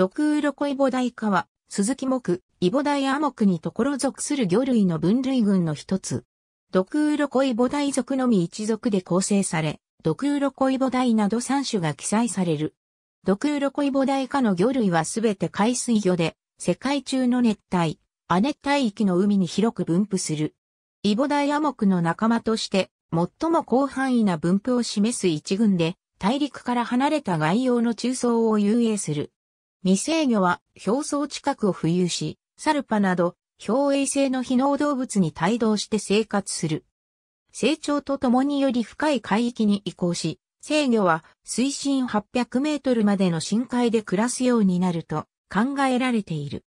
毒鱗イボダイ科は、鈴木木、イボダイアクにところ属する魚類の分類群の一つ。毒鱗イボダイ属のみ一族で構成され、毒鱗イボダイなど3種が記載される。毒鱗イボダイ科の魚類はすべて海水魚で、世界中の熱帯、亜熱帯域の海に広く分布する。イボダイアクの仲間として、最も広範囲な分布を示す一群で、大陸から離れた外洋の中層を遊泳する。未制魚は表層近くを浮遊し、サルパなど、表衛性の非能動物に帯同して生活する。成長とともにより深い海域に移行し、制魚は水深800メートルまでの深海で暮らすようになると考えられている。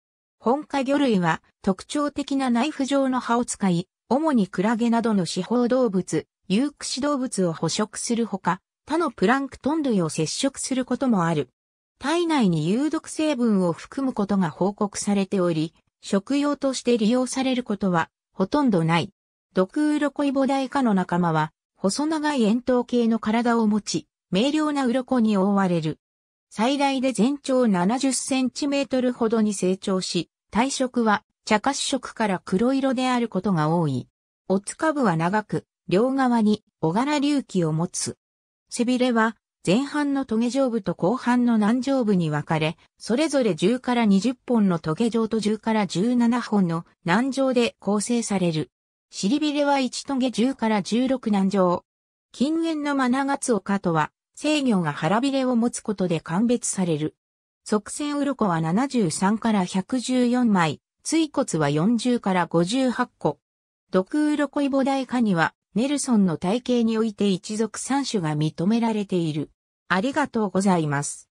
本科魚類は特徴的なナイフ状の歯を使い、主にクラゲなどの四方動物、有駆動物を捕食するほか、他のプランクトン類を接触することもある。体内に有毒成分を含むことが報告されており、食用として利用されることはほとんどない。毒ウロコイボダイ科の仲間は、細長い円筒形の体を持ち、明瞭な鱗に覆われる。最大で全長70センチメートルほどに成長し、体色は茶褐色から黒色であることが多い。オツカブは長く、両側に小柄隆起を持つ。背びれは前半のトゲ状部と後半の南状部に分かれ、それぞれ10から20本のトゲ状と10から17本の南状で構成される。尻びれは1トゲ10から16南状。近縁のマナガツオカとは、制御が腹びれを持つことで鑑別される。側線鱗は73から114枚、椎骨は40から58個。毒鱗イボダイカには、ネルソンの体系において一族三種が認められている。ありがとうございます。